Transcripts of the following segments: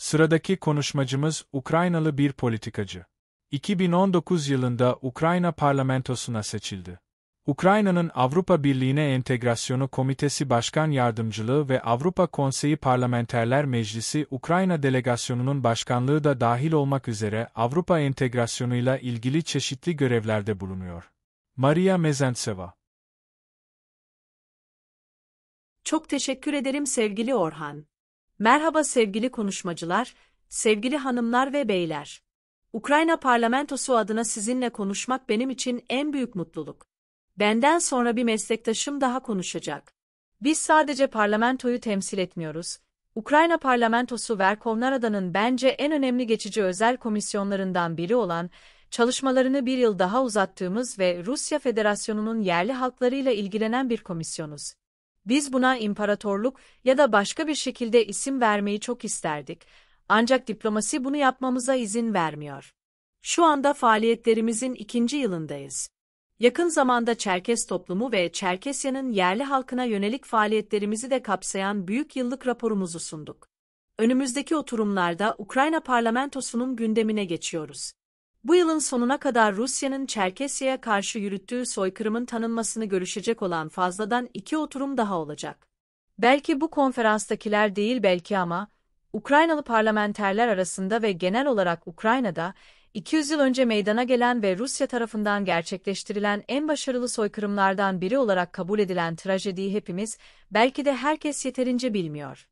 Sıradaki konuşmacımız Ukraynalı bir politikacı. 2019 yılında Ukrayna parlamentosuna seçildi. Ukrayna'nın Avrupa Birliği'ne Entegrasyonu Komitesi Başkan Yardımcılığı ve Avrupa Konseyi Parlamenterler Meclisi Ukrayna Delegasyonu'nun başkanlığı da dahil olmak üzere Avrupa entegrasyonuyla ilgili çeşitli görevlerde bulunuyor. Maria Mezentseva Çok teşekkür ederim sevgili Orhan. Merhaba sevgili konuşmacılar, sevgili hanımlar ve beyler. Ukrayna parlamentosu adına sizinle konuşmak benim için en büyük mutluluk. Benden sonra bir meslektaşım daha konuşacak. Biz sadece parlamentoyu temsil etmiyoruz. Ukrayna parlamentosu Verkovnarada'nın bence en önemli geçici özel komisyonlarından biri olan, çalışmalarını bir yıl daha uzattığımız ve Rusya Federasyonu'nun yerli halklarıyla ilgilenen bir komisyonuz. Biz buna imparatorluk ya da başka bir şekilde isim vermeyi çok isterdik. Ancak diplomasi bunu yapmamıza izin vermiyor. Şu anda faaliyetlerimizin ikinci yılındayız. Yakın zamanda Çerkes toplumu ve Çerkesya'nın yerli halkına yönelik faaliyetlerimizi de kapsayan büyük yıllık raporumuzu sunduk. Önümüzdeki oturumlarda Ukrayna parlamentosunun gündemine geçiyoruz. Bu yılın sonuna kadar Rusya'nın Çerkesya'ya karşı yürüttüğü soykırımın tanınmasını görüşecek olan fazladan iki oturum daha olacak. Belki bu konferanstakiler değil belki ama, Ukraynalı parlamenterler arasında ve genel olarak Ukrayna'da, 200 yıl önce meydana gelen ve Rusya tarafından gerçekleştirilen en başarılı soykırımlardan biri olarak kabul edilen trajediyi hepimiz, belki de herkes yeterince bilmiyor.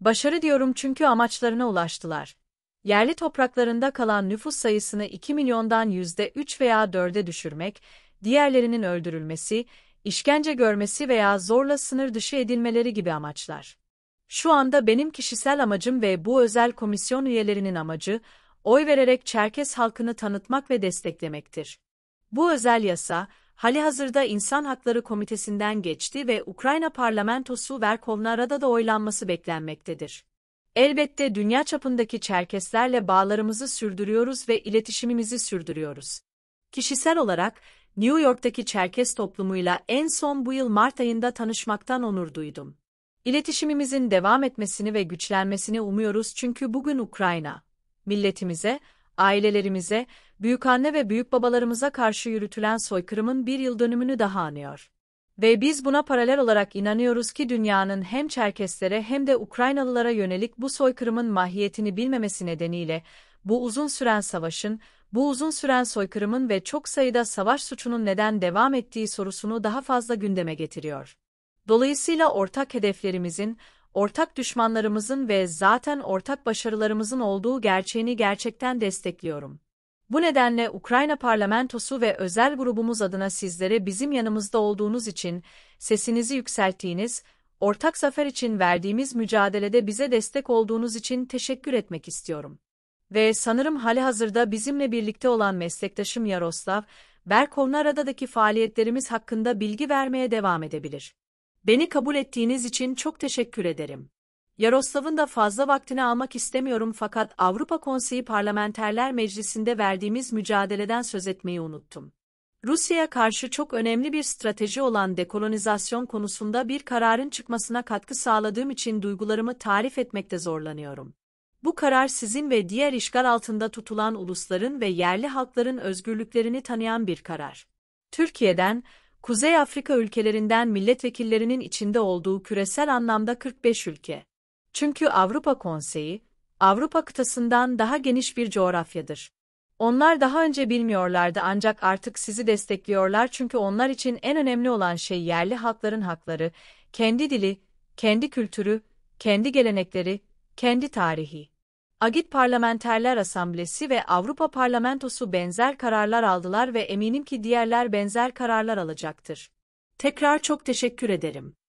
Başarı diyorum çünkü amaçlarına ulaştılar yerli topraklarında kalan nüfus sayısını 2 milyondan %3 veya 4'e düşürmek, diğerlerinin öldürülmesi, işkence görmesi veya zorla sınır dışı edilmeleri gibi amaçlar. Şu anda benim kişisel amacım ve bu özel komisyon üyelerinin amacı, oy vererek Çerkes halkını tanıtmak ve desteklemektir. Bu özel yasa, halihazırda İnsan Hakları Komitesi'nden geçti ve Ukrayna Parlamentosu Verkovna Rada'da oylanması beklenmektedir. Elbette dünya çapındaki Çerkeslerle bağlarımızı sürdürüyoruz ve iletişimimizi sürdürüyoruz. Kişisel olarak New York'taki Çerkes toplumuyla en son bu yıl Mart ayında tanışmaktan onur duydum. İletişimimizin devam etmesini ve güçlenmesini umuyoruz çünkü bugün Ukrayna, milletimize, ailelerimize, büyük anne ve büyük babalarımıza karşı yürütülen soykırımın bir yıl dönümünü daha anıyor. Ve biz buna paralel olarak inanıyoruz ki dünyanın hem Çerkeslere hem de Ukraynalılara yönelik bu soykırımın mahiyetini bilmemesi nedeniyle, bu uzun süren savaşın, bu uzun süren soykırımın ve çok sayıda savaş suçunun neden devam ettiği sorusunu daha fazla gündeme getiriyor. Dolayısıyla ortak hedeflerimizin, ortak düşmanlarımızın ve zaten ortak başarılarımızın olduğu gerçeğini gerçekten destekliyorum. Bu nedenle Ukrayna parlamentosu ve özel grubumuz adına sizlere bizim yanımızda olduğunuz için, sesinizi yükselttiğiniz, ortak zafer için verdiğimiz mücadelede bize destek olduğunuz için teşekkür etmek istiyorum. Ve sanırım hali hazırda bizimle birlikte olan meslektaşım Yaroslav, aradaki faaliyetlerimiz hakkında bilgi vermeye devam edebilir. Beni kabul ettiğiniz için çok teşekkür ederim. Yaroslav'ın da fazla vaktini almak istemiyorum fakat Avrupa Konseyi Parlamenterler Meclisi'nde verdiğimiz mücadeleden söz etmeyi unuttum. Rusya'ya karşı çok önemli bir strateji olan dekolonizasyon konusunda bir kararın çıkmasına katkı sağladığım için duygularımı tarif etmekte zorlanıyorum. Bu karar sizin ve diğer işgal altında tutulan ulusların ve yerli halkların özgürlüklerini tanıyan bir karar. Türkiye'den, Kuzey Afrika ülkelerinden milletvekillerinin içinde olduğu küresel anlamda 45 ülke. Çünkü Avrupa Konseyi, Avrupa kıtasından daha geniş bir coğrafyadır. Onlar daha önce bilmiyorlardı ancak artık sizi destekliyorlar çünkü onlar için en önemli olan şey yerli halkların hakları, kendi dili, kendi kültürü, kendi gelenekleri, kendi tarihi. Agit Parlamenterler Asamblesi ve Avrupa Parlamentosu benzer kararlar aldılar ve eminim ki diğerler benzer kararlar alacaktır. Tekrar çok teşekkür ederim.